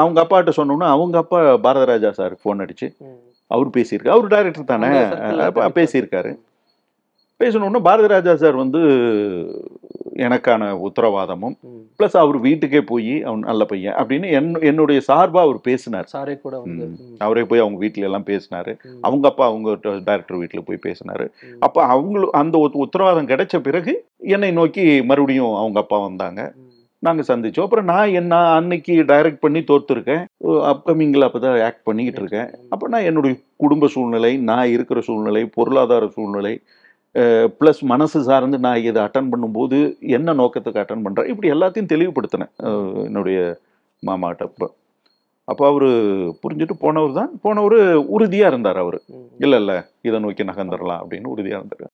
அவங்க அப்பாட்ட சொன்னோம்னா அவங்க அப்பா பாரதராஜா சாருக்கு ஃபோன் அடிச்சு அவர் பேசியிருக்காரு அவர் டைரக்டர் தானே பேசியிருக்காரு பேசணுன்னா பாரதராஜா சார் வந்து எனக்கான உத்தரவாதமும் ப்ளஸ் அவர் வீட்டுக்கே போய் அவன் நல்ல பையன் அப்படின்னு என் என்னுடைய சார்பாக அவர் பேசினார் சாரே கூட அவரே போய் அவங்க வீட்டில எல்லாம் பேசினார் அவங்க அப்பா அவங்க டைரக்டர் வீட்டில் போய் பேசினார் அப்போ அவங்களும் அந்த உத்தரவாதம் கிடைச்ச பிறகு என்னை நோக்கி மறுபடியும் அவங்க அப்பா வந்தாங்க நாங்கள் சந்தித்தோம் அப்புறம் நான் என்ன அன்னைக்கு டைரக்ட் பண்ணி தோற்றுருக்கேன் அப்கமிங்கில் அப்போ தான் ஆக்ட் பண்ணிக்கிட்டு இருக்கேன் அப்போ நான் என்னுடைய குடும்ப சூழ்நிலை நான் இருக்கிற சூழ்நிலை பொருளாதார சூழ்நிலை ப்ளஸ் மனசு சார்ந்து நான் இதை அட்டன் பண்ணும்போது என்ன நோக்கத்துக்கு அட்டன் பண்ணுறேன் இப்படி எல்லாத்தையும் தெளிவுபடுத்தினேன் என்னுடைய மாமாட்ட அப்போ அப்போ அவர் புரிஞ்சுட்டு போனவர் தான் போனவர் உறுதியாக இருந்தார் அவர் இல்லை இல்லை இதை நோக்கி நகர்ந்துடலாம் அப்படின்னு உறுதியாக இருந்தார்